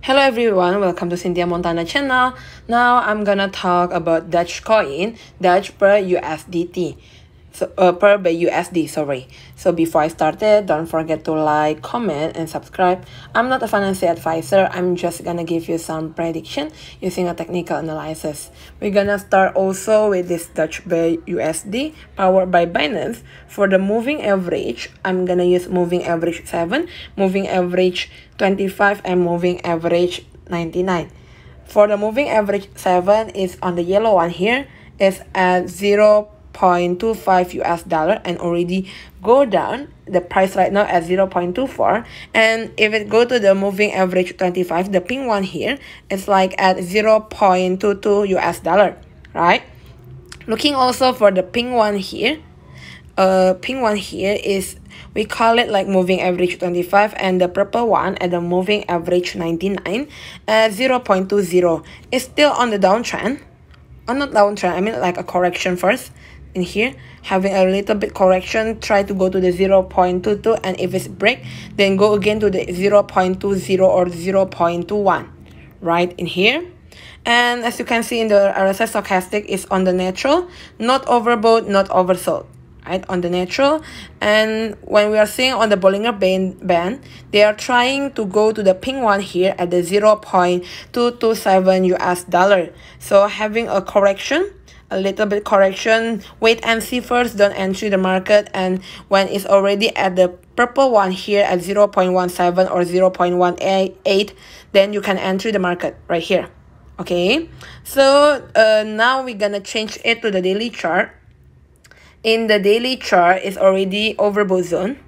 Hello everyone, welcome to Cynthia Montana channel. Now I'm gonna talk about Dutch Coin Dutch per USDT so, uh, per BUSD, sorry. So before I started, don't forget to like, comment, and subscribe. I'm not a financial advisor. I'm just gonna give you some prediction using a technical analysis. We're gonna start also with this Dutch BUSD powered by Binance. For the moving average, I'm gonna use moving average 7, moving average 25, and moving average 99. For the moving average 7 is on the yellow one here. It's at 0 0.25 US dollar and already go down the price right now at 0.24 and if it go to the moving average 25 the pink one here is like at 0.22 US dollar right looking also for the pink one here uh pink one here is we call it like moving average 25 and the purple one at the moving average 99 at 0.20 is still on the downtrend or not downtrend i mean like a correction first in here having a little bit correction try to go to the 0 0.22 and if it's break then go again to the 0 0.20 or 0 0.21 right in here and as you can see in the RSS stochastic is on the natural not overbought not oversold right on the natural and when we are seeing on the Bollinger Band, band they are trying to go to the pink one here at the 0 0.227 US dollar so having a correction a little bit correction wait and see first don't enter the market and when it's already at the purple one here at 0 0.17 or 0 0.188 then you can enter the market right here okay so uh, now we're gonna change it to the daily chart in the daily chart is already over zone,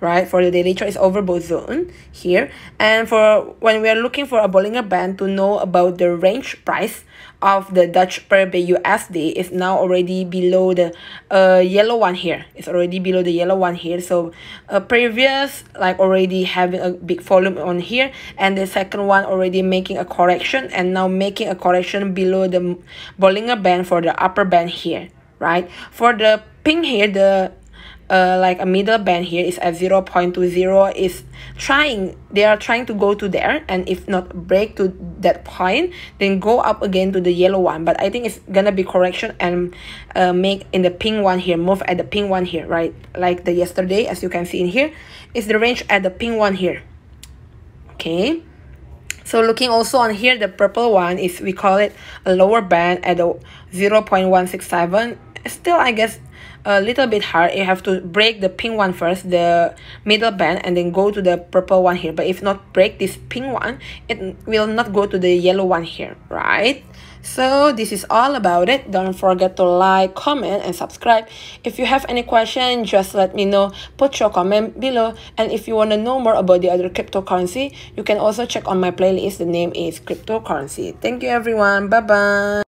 right for the daily chart is over zone here and for when we are looking for a bollinger band to know about the range price of the dutch per usd is now already below the uh yellow one here it's already below the yellow one here so a uh, previous like already having a big volume on here and the second one already making a correction and now making a correction below the bollinger band for the upper band here right? For the pink here, the uh, like a middle band here is at 0 0.20 is trying they are trying to go to there and if not break to that point then go up again to the yellow one but i think it's gonna be correction and uh, make in the pink one here move at the pink one here right like the yesterday as you can see in here is the range at the pink one here okay so looking also on here, the purple one is, we call it a lower band at the 0.167. Still, I guess a little bit hard you have to break the pink one first the middle band and then go to the purple one here but if not break this pink one it will not go to the yellow one here right so this is all about it. Don't forget to like, comment, and subscribe. If you have any question, just let me know. Put your comment below. And if you want to know more about the other cryptocurrency, you can also check on my playlist. The name is cryptocurrency. Thank you everyone. Bye-bye.